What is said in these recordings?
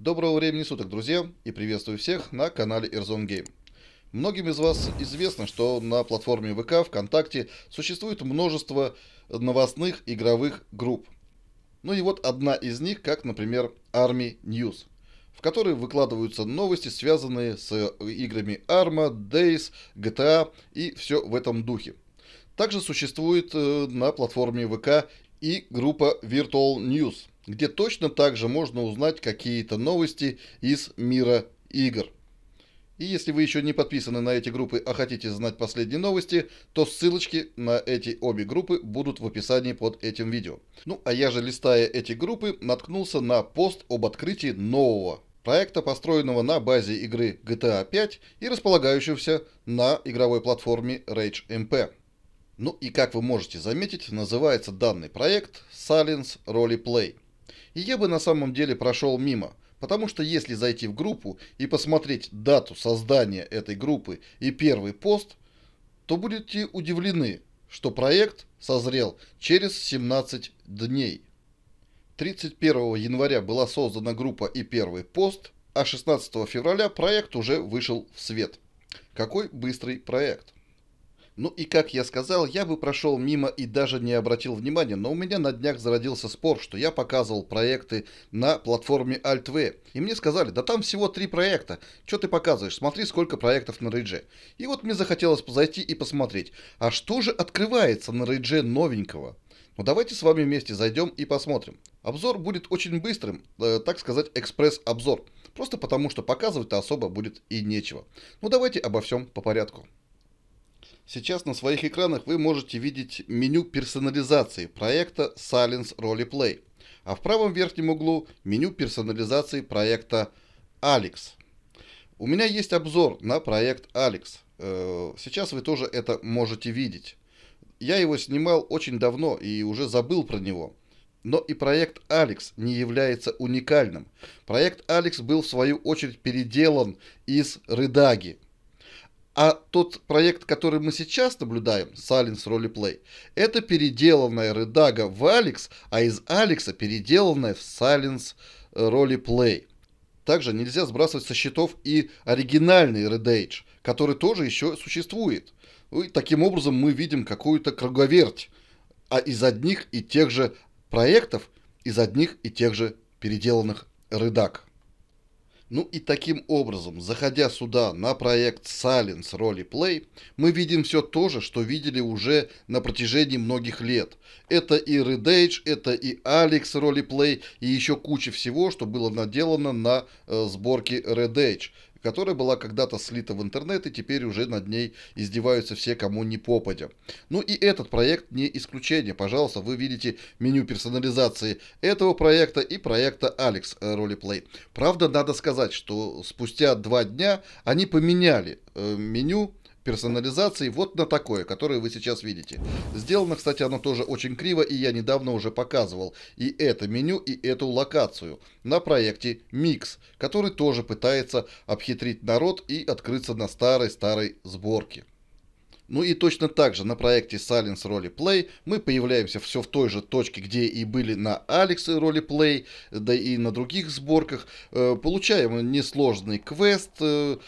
Доброго времени суток, друзья, и приветствую всех на канале Airzone Game. Многим из вас известно, что на платформе ВК, ВКонтакте существует множество новостных игровых групп. Ну и вот одна из них, как, например, Army News, в которой выкладываются новости, связанные с э, играми Arma, Days, GTA и все в этом духе. Также существует э, на платформе ВК и группа Virtual News, где точно также можно узнать какие-то новости из мира игр. И если вы еще не подписаны на эти группы, а хотите знать последние новости, то ссылочки на эти обе группы будут в описании под этим видео. Ну а я же, листая эти группы, наткнулся на пост об открытии нового проекта, построенного на базе игры GTA 5 и располагающегося на игровой платформе Rage MP. Ну и как вы можете заметить, называется данный проект Silence Roleplay. Play. И я бы на самом деле прошел мимо, потому что если зайти в группу и посмотреть дату создания этой группы и первый пост, то будете удивлены, что проект созрел через 17 дней. 31 января была создана группа и первый пост, а 16 февраля проект уже вышел в свет. Какой быстрый проект! Ну и как я сказал, я бы прошел мимо и даже не обратил внимания, но у меня на днях зародился спор, что я показывал проекты на платформе AltV. И мне сказали, да там всего три проекта, что ты показываешь, смотри сколько проектов на Рейдже. И вот мне захотелось зайти и посмотреть, а что же открывается на Рейдже новенького? Ну давайте с вами вместе зайдем и посмотрим. Обзор будет очень быстрым, э, так сказать экспресс-обзор. Просто потому, что показывать-то особо будет и нечего. Ну давайте обо всем по порядку. Сейчас на своих экранах вы можете видеть меню персонализации проекта Silence Roleplay, а в правом верхнем углу меню персонализации проекта Alex. У меня есть обзор на проект Alex. Э, сейчас вы тоже это можете видеть. Я его снимал очень давно и уже забыл про него. Но и проект Alex не является уникальным. Проект Alex был в свою очередь переделан из Redagi. А тот проект, который мы сейчас наблюдаем, Silence Roleplay, это переделанная Редага в Алекс, а из Алекса переделанная в Silence Roleplay. Также нельзя сбрасывать со счетов и оригинальный Red Age, который тоже еще существует. Ну и таким образом мы видим какую-то круговерть а из одних и тех же проектов, из одних и тех же переделанных редак. Ну и таким образом, заходя сюда на проект Silence Roleplay, мы видим все то же, что видели уже на протяжении многих лет. Это и Red Age, это и Alex Roleplay, и еще куча всего, что было наделано на э, сборке Red Age которая была когда-то слита в интернет и теперь уже над ней издеваются все, кому не попадя. Ну и этот проект не исключение. Пожалуйста, вы видите меню персонализации этого проекта и проекта Alex э, Roleplay. Правда, надо сказать, что спустя два дня они поменяли э, меню персонализации вот на такое, которое вы сейчас видите. Сделано, кстати, оно тоже очень криво, и я недавно уже показывал и это меню, и эту локацию на проекте Mix, который тоже пытается обхитрить народ и открыться на старой-старой сборке. Ну и точно так же на проекте Silence Roleplay мы появляемся все в той же точке, где и были на Алекс Roleplay, да и на других сборках. Э, получаем несложный квест, э,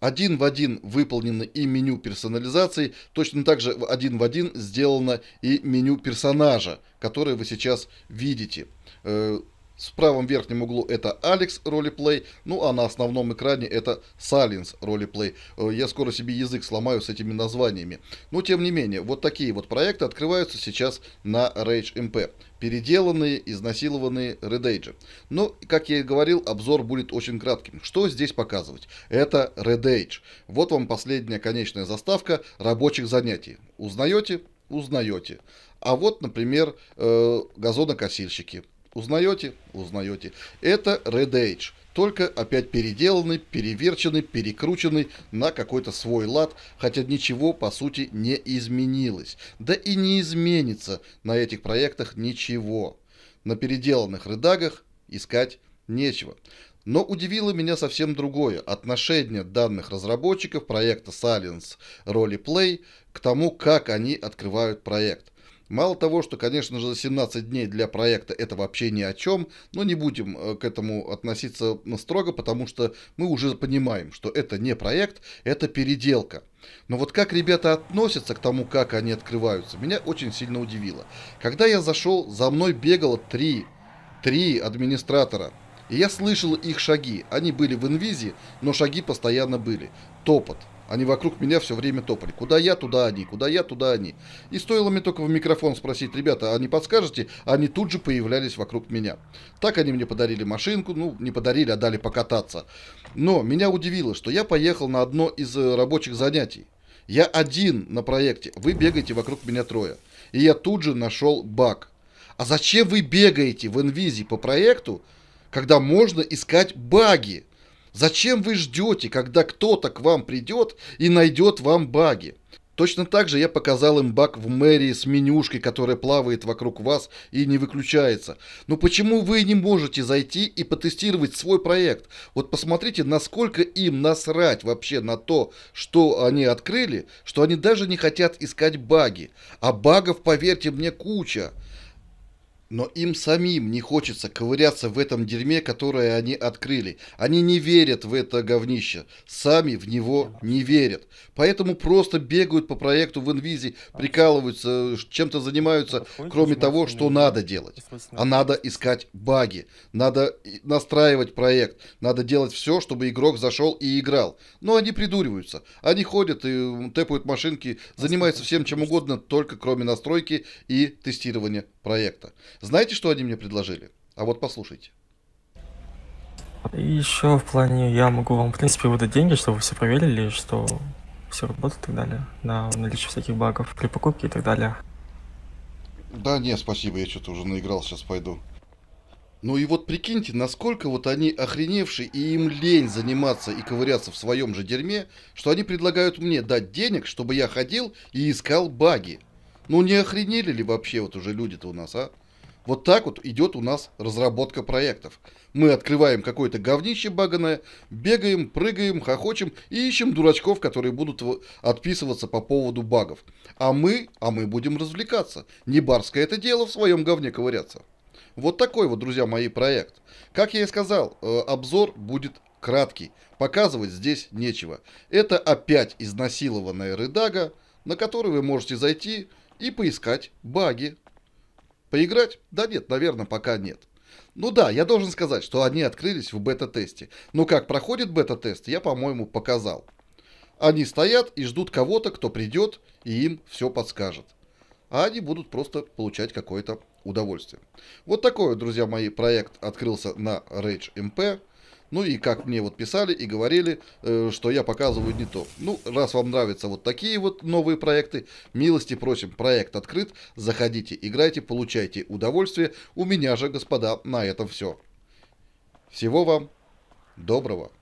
один в один выполнено и меню персонализации, точно так же один в один сделано и меню персонажа, которое вы сейчас видите. Э, в правом верхнем углу это Алекс ролеплей, ну а на основном экране это Silence ролеплей. Э, я скоро себе язык сломаю с этими названиями. Но тем не менее, вот такие вот проекты открываются сейчас на Rage MP переделанные, изнасилованные Редейджи. Но, как я и говорил, обзор будет очень кратким. Что здесь показывать? Это Редейдж. Вот вам последняя конечная заставка рабочих занятий. Узнаете? Узнаете. А вот, например, э, газонокосильщики. Узнаете? Узнаете. Это Red Age. Только опять переделанный, переверченный, перекрученный на какой-то свой лад, хотя ничего по сути не изменилось. Да и не изменится на этих проектах ничего. На переделанных редагах искать нечего. Но удивило меня совсем другое – отношение данных разработчиков проекта Silence Roleplay к тому, как они открывают проект – Мало того, что, конечно же, 17 дней для проекта это вообще ни о чем, но не будем э, к этому относиться э, строго, потому что мы уже понимаем, что это не проект, это переделка. Но вот как ребята относятся к тому, как они открываются, меня очень сильно удивило. Когда я зашел, за мной бегало три, три администратора. И я слышал их шаги. Они были в инвизе, но шаги постоянно были. Топот. Они вокруг меня все время топали. Куда я, туда они, куда я, туда они. И стоило мне только в микрофон спросить, ребята, а не подскажете? Они тут же появлялись вокруг меня. Так они мне подарили машинку, ну, не подарили, а дали покататься. Но меня удивило, что я поехал на одно из э, рабочих занятий. Я один на проекте, вы бегаете вокруг меня трое. И я тут же нашел баг. А зачем вы бегаете в инвизи по проекту, когда можно искать баги? Зачем вы ждете, когда кто-то к вам придет и найдет вам баги? Точно так же я показал им баг в мэрии с менюшкой, которая плавает вокруг вас и не выключается. Но почему вы не можете зайти и потестировать свой проект? Вот посмотрите, насколько им насрать вообще на то, что они открыли, что они даже не хотят искать баги. А багов, поверьте мне, куча. Но им самим не хочется ковыряться в этом дерьме, которое они открыли. Они не верят в это говнище. Сами в него не верят. Поэтому просто бегают по проекту в инвизе, прикалываются, чем-то занимаются, ну, кроме того, что надо делать. А надо искать баги. Надо настраивать проект. Надо делать все, чтобы игрок зашел и играл. Но они придуриваются. Они ходят и тэпают машинки, занимаются всем чем угодно, только кроме настройки и тестирования проекта. Знаете, что они мне предложили? А вот послушайте. И еще в плане, я могу вам, в принципе, выдать деньги, чтобы вы все проверили, что все работает и так далее, на наличие всяких багов при покупке и так далее. Да, не, спасибо, я что-то уже наиграл, сейчас пойду. Ну и вот прикиньте, насколько вот они охреневшие и им лень заниматься и ковыряться в своем же дерьме, что они предлагают мне дать денег, чтобы я ходил и искал баги. Ну не охренели ли вообще вот уже люди-то у нас, а? Вот так вот идет у нас разработка проектов. Мы открываем какое-то говнище баганое, бегаем, прыгаем, хохочем и ищем дурачков, которые будут отписываться по поводу багов. А мы, а мы будем развлекаться. Не барское это дело в своем говне ковыряться. Вот такой вот, друзья мои, проект. Как я и сказал, э, обзор будет краткий. Показывать здесь нечего. Это опять изнасилованная рыдага, на которую вы можете зайти и поискать баги. Поиграть? Да нет, наверное, пока нет. Ну да, я должен сказать, что они открылись в бета-тесте. Но ну как проходит бета-тест, я, по-моему, показал. Они стоят и ждут кого-то, кто придет и им все подскажет. А они будут просто получать какое-то удовольствие. Вот такой, друзья мои, проект открылся на Rage MP. Ну и как мне вот писали и говорили, э, что я показываю не то. Ну, раз вам нравятся вот такие вот новые проекты, милости просим, проект открыт. Заходите, играйте, получайте удовольствие. У меня же, господа, на этом все. Всего вам доброго.